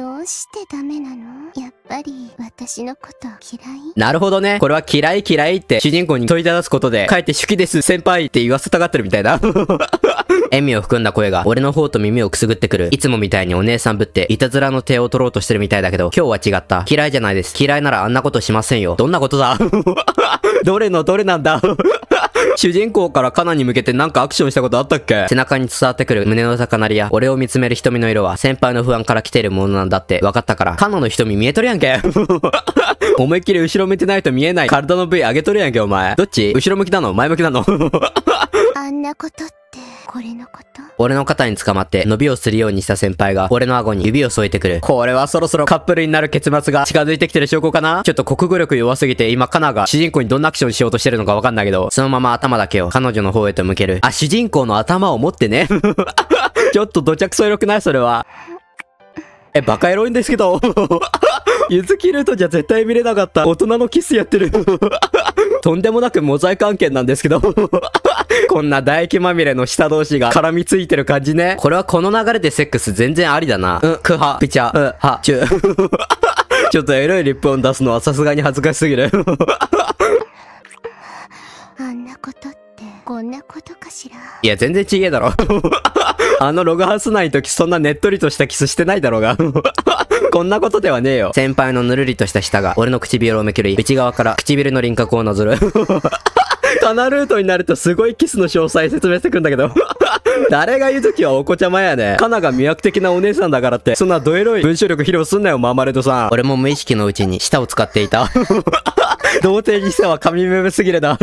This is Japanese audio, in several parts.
どうしてダメなのやっぱり私のこと嫌いなるほどね。これは嫌い嫌いって主人公に問いただすことで、かえって手記です先輩って言わせたがってるみたいな。笑みを含んだ声が俺の方と耳をくすぐってくる。いつもみたいにお姉さんぶって、いたずらの手を取ろうとしてるみたいだけど、今日は違った。嫌いじゃないです。嫌いならあんなことしませんよ。どんなことだ どれのどれなんだ主人公からカナに向けてなんかアクションしたことあったっけ背中に伝わってくる胸の高鳴りや、俺を見つめる瞳の色は先輩の不安から来てるものなんだって分かったから、カナの瞳見えとるやんけ。思いっきり後ろ向いてないと見えない体の部位上げとるやんけ、お前。どっち後ろ向きなの前向きなのあんなことってこれのこと俺の肩に捕まって伸びをするようにした先輩が俺の顎に指を添えてくる。これはそろそろカップルになる結末が近づいてきてる証拠かなちょっと国語力弱すぎて今カナが主人公にどんなアクションしようとしてるのかわかんないけど、そのまま頭だけを彼女の方へと向ける。あ、主人公の頭を持ってね。ちょっと土着そよくないそれは。え、バカエロいんですけど。ゆずきルートじゃ絶対見れなかった。大人のキスやってる。とんでもなくモザイク案件なんですけど こんな唾液まみれの下同士が絡みついてる感じね。これはこの流れでセックス全然ありだな。うん、くは、ぴちゃ、うん、は、ちゅ。ちょっとエロいリップ音出すのはさすがに恥ずかしすぎる。あんなことって、こんなことかしら。いや、全然ちげえだろ。あのログハウス内の時そんなねっとりとしたキスしてないだろうが。こんなことではねえよ。先輩のぬるりとした舌が、俺の唇をめくり、内側から唇の輪郭をなぞる。カ ナルートになるとすごいキスの詳細説明してくんだけど 誰が言うときはお子ちゃまやね。カナが魅惑的なお姉さんだからって、そんなドエロい文章力披露すんなよ、マーマレドさん。俺も無意識のうちに舌を使っていた。童貞にしては神メムすぎるな。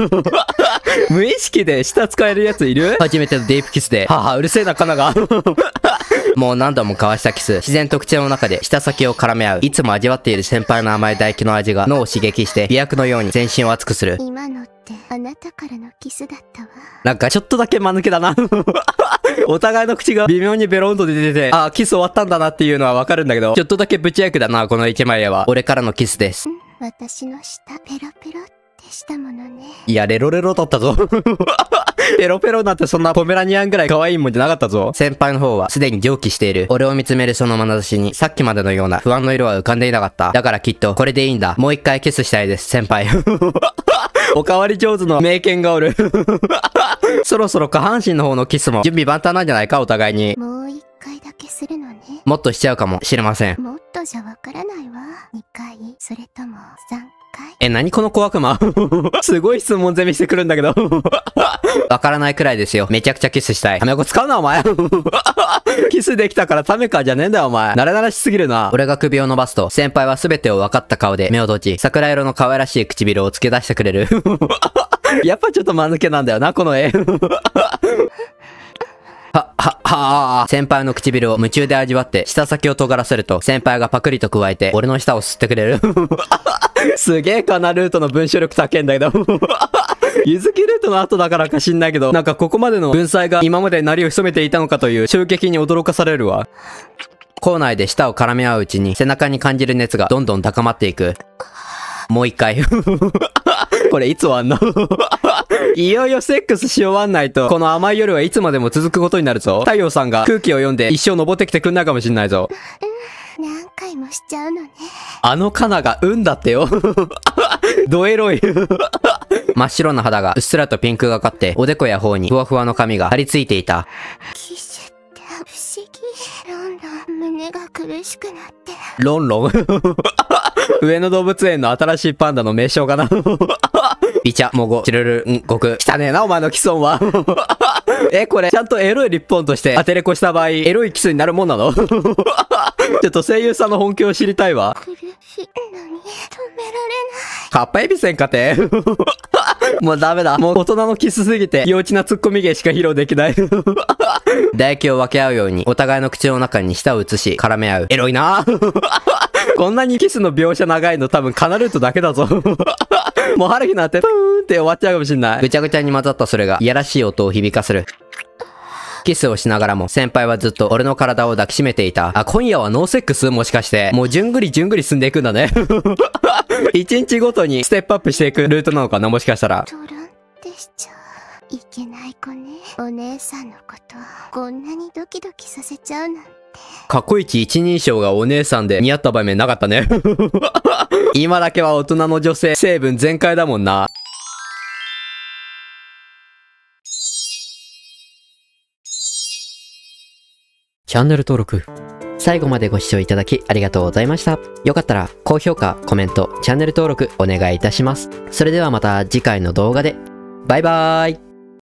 無意識で舌使えるやついる初めてのディープキスで、母うるせえな、カナが。もう何度も交わしたキス。自然特徴の中で舌先を絡め合う。いつも味わっている先輩の甘い唾液の味が脳を刺激して、美薬のように全身を熱くする。今のってあなたからのキスだったわ。なんかちょっとだけ間抜けだな。お互いの口が微妙にベロンと出てて、あ、キス終わったんだなっていうのはわかるんだけど、ちょっとだけぶち役だな、この一枚絵は。俺からのキスです。私の舌、ペロペロってしたものね。いや、レロレロだったぞ。ペロペロなんてそんなポメラニアンぐらい可愛いもんじゃなかったぞ。先輩の方はすでに上記している。俺を見つめるその眼差しに、さっきまでのような不安の色は浮かんでいなかった。だからきっと、これでいいんだ。もう一回キスしたいです、先輩。おかわり上手の名犬がおる そろそろ下半身の方のキスも準備万端なんじゃないか、お互いに。もう一回だけするのね。もっとしちゃうかもしれません。もっじゃわからないわ。2回、それとも3回。え、何この小悪魔すごい質問攻めしてくるんだけど わからないくらいですよ。めちゃくちゃキスしたい。タメ語使うな、お前。キスできたからタメかじゃねえんだよ、お前。なれならしすぎるな。俺が首を伸ばすと、先輩は全てを分かった顔で目を閉じ、桜色の可愛らしい唇を付け出してくれる。やっぱちょっと間抜けなんだよな、この絵。は、は、はあ。先輩の唇を夢中で味わって、舌先を尖らせると、先輩がパクリと加えて、俺の舌を吸ってくれる。すげえかな、ルートの文章力高いんだけど。ゆずきルートの後だからか知んないけど、なんかここまでの文才が今まで鳴りを潜めていたのかという襲撃に驚かされるわ。校内で舌を絡め合ううちに背中に感じる熱がどんどん高まっていく。もう一回これいつ終わんの いよいよセックスし終わんないと、この甘い夜はいつまでも続くことになるぞ。太陽さんが空気を読んで一生登ってきてくんないかもしんないぞ。何回もしちゃうのね。あのカナが運だってよ。ドエロい。真っ白な肌がうっすらとピンクがかって、おでこや頬にふわふわの髪が張り付いていた。キシって不思議。ロンロン胸が苦しくなって。ロンロン 上野動物園の新しいパンダの名称かなビチャ、モゴ、チルルン、ゴク。汚ねえな、お前の既存は。え、これ、ちゃんとエロいリッポンとして当てれこした場合、エロいキスになるもんなの ちょっと声優さんの本気を知りたいわ。苦しいのに止められない。カッパエビせんかて。もうダメだ。もう大人のキスすぎて、幼稚なツッコミ芸しか披露できない。唾液を分け合うように、お互いの口の中に舌を移し、絡め合う。エロいなこんなにキスの描写長いの多分カナルートだけだぞもう春日なんて、プーンって終わっちゃうかもしんない。ぐちゃぐちゃに混ざったそれが、いやらしい音を響かせる。キスをしながらも、先輩はずっと俺の体を抱きしめていた。あ、今夜はノーセックスもしかして。もうじゅんぐりじゅんぐり進んでいくんだね。一日ごとにステップアップしていくルートなのかなもしかしたら。トロンってしちゃう。いけない子ね。お姉さんのこと、こんなにドキドキさせちゃうなんて。過去一一人称がお姉さんで似合った場面なかったね 今だけは大人の女性成分全開だもんな。チャンネル登録。最後までご視聴いただきありがとうございました。よかったら高評価、コメント、チャンネル登録お願いいたします。それではまた次回の動画で。バイバーイ